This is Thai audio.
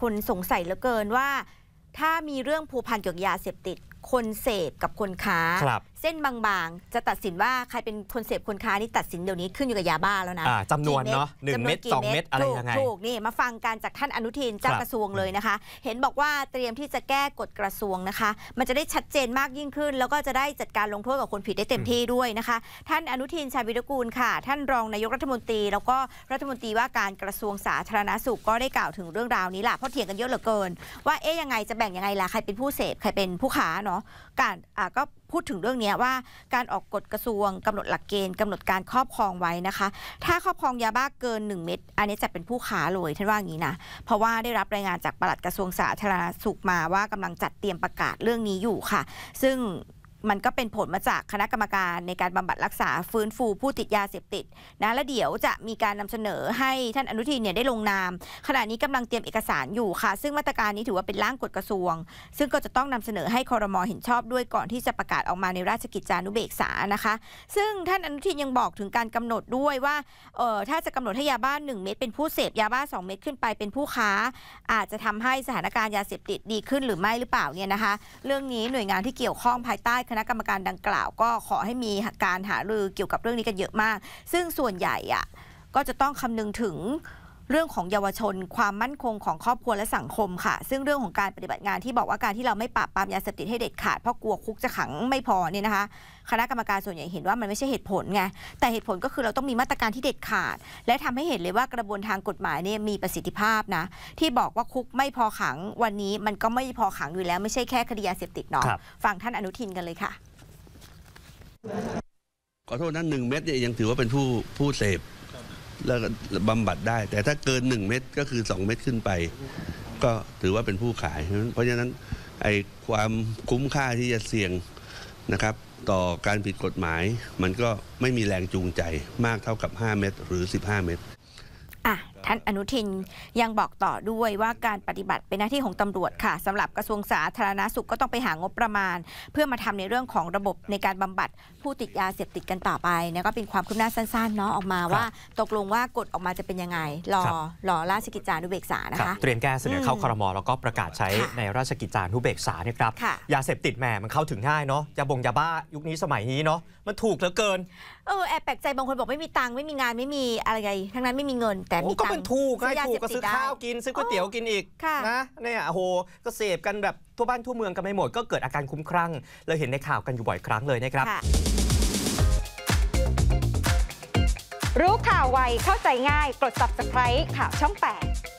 คนสงสัยเหลือเกินว่า ถ้ามีเรื่องผูพันเกี่ยวกับยาเสพติดคนเสพกับคนค้าคเส้นบางๆ จะตัดสินว่าใครเป็นคนเสพคนค้านี่ตัดสินเดี๋ยวนี้ขึ้นอยู่กับยาบ้าแล้วนะอาจำนวนเนาะหนึ่งเม็ดสองเม็ดอะไรยังไงถูกนี่มาฟังการจากท่านอนุทินเจ้ากระทรวงเลยนะคะ เห็นบอกว่าเตรียมที่จะแก้กฎกระทรวงนะคะ มันจะได้ชัดเจนมากยิ่งขึ้น แล้วก็จะได้จัดการลงโทษกับคนผิดได้เต็มที่ด้วยนะคะท่านอนุทินชาญวิรกูลค่ะ ท่านรองนายกรัฐมนตรีแล้วก็รัฐมนตรีว่าการกระทรวงสาธารณสุขก็ได้กล่าวถึงเรื่องราวนี้ล่ะเพราะเถียงกันเยอะเหลือเกินว่าเอ๊ยยังไงจะแบ่งยังไงล่ะใครเป็นผู้เสพใครเป็นผู้ค้าเนาะาะการอ่าก็พูดถึงเรื่องนี้ว่าการออกกฎกระทรวง กำหนดหลักเกณฑ์กำหนดการครอบครองไว้นะคะ ถ้าครอบครองยาบ้าเกิน 1 เม็ดอันนี้จะเป็นผู้ค้าเลยท่านว่าอย่างนี้นะเพราะว่าได้รับรายงานจากปลัดกระทรวงสาธารณสุขมาว่ากำลังจัดเตรียมประกาศเรื่องนี้อยู่ค่ะ ซึ่งมันก็เป็นผลมาจากคณะกรรมการในการบำบัดรักษาฟื้นฟูผู้ติดยาเสพติดนะและเดี๋ยวจะมีการนำเสนอให้ท่านอนุทินเนี่ยได้ลงนาม ขณะนี้กำลังเตรียมเอกสารอยู่ค่ะ ซึ่งมาตรการนี้ถือว่าเป็นร่างกฎกระทรวง ซึ่งก็จะต้องนำเสนอให้คอรมอเห็นชอบด้วยก่อนที่จะประกาศออกมาในราชกิจจานุเบกษานะคะ ซึ่งท่านอนุทินยังบอกถึงการกำหนดด้วยว่าเออถ้าจะกำหนดให้ยาบ้าน 1 เม็ดเป็นผู้เสพยาบ้า2เม็ดขึ้นไป เป็นผู้ค้า อาจจะทำให้สถานการณ์ยาเสพติดดีขึ้นหรือไม่หรือเปล่าเนี่ยนะคะ เรื่องนี้หน่วยงานที่เกี่ยวข้องภายใต้คณะกรรมการดังกล่าวก็ขอให้มีการหารือเกี่ยวกับเรื่องนี้กันเยอะมาก ซึ่งส่วนใหญ่อะก็จะต้องคำนึงถึงเรื่องของเยาวชนความมั่นคงของครอบครัวและสังคมค่ะ ซึ่งเรื่องของการปฏิบัติงานที่บอกว่าการที่เราไม่ปราบปรามยาเสพติดให้เด็ดขาดเพราะกลัวคุกจะขังไม่พอเนี่ยนะคะ คณะกรรมการส่วนใหญ่เห็นว่ามันไม่ใช่เหตุผลไงแต่เหตุผลก็คือเราต้องมีมาตรการที่เด็ดขาด และทำให้เห็นเลยว่ากระบวนทางกฎหมายเนี่ยมีประสิทธิภาพนะที่บอกว่าคุกไม่พอขังวันนี้มันก็ไม่พอขังอยู่แล้วไม่ใช่แค่คดียาเสพติดเนาะฟังท่านอนุทินกันเลยค่ะ ขอโทษนั้นหนึ่งเม็ดเนี่ยยังถือว่าเป็นผู้ผู้เสพแล้วบำบัดได้แต่ถ้าเกิน 1 เม็ดก็คือ 2 เม็ดขึ้นไป ก็ถือว่าเป็นผู้ขาย เพราะฉะนั้นไอ้ความคุ้มค่าที่จะเสี่ยงนะครับต่อการผิดกฎหมายมันก็ไม่มีแรงจูงใจมากเท่ากับ 5 เม็ดหรือ 15 เม็ดท่านอนุทินยังบอกต่อด้วยว่าการปฏิบัติเป็นหน้าที่ของตำรวจค่ะ สำหรับกระทรวงสาธารณาสุขก็ต้องไปหางบประมาณ เพื่อมาทำในเรื่องของระบบในการบำบัดผู้ติดยาเสพติดกันต่อไปนะก็เป็นความคืบหน้าสั้นๆ เนาะออกมาว่า ตกลงว่ากฎออกมาจะเป็นยังไงรอรอราชกิจจานุเบกษานะคะเตรียมแก้เสนอเข้าครมแล้วก็ประกาศใช้ในราชกิจจานุเบกษาเนี่ยครับยาเสพติดแหมมันเข้าถึงง่ายเนาะยาบงยาบ้ายุคนี้สมัยนี้เนาะมันถูกเหลือเกิน เออแอบแปลกใจบางคนบอกไม่มีตังค์ไม่มีงานไม่มีอะไรทั้งนั้นไม่มีเงินแต่มีตังค์ันถูกไงถูกก็ซื้อข้าวกินซื้อก๋วยเตี๋ยวกินอีกนะเนี่ยโอ้โหก็เสพกันแบบ ทั่วบ้านทั่วเมืองกันไปหมดก็เกิดอาการคุ้มครั่งเราเห็นในข่าวกันอยู่บ่อยครั้งเลยนะครับ รู้ข่าวไวเข้าใจง่ายกด subscribe ข่าวช่อง8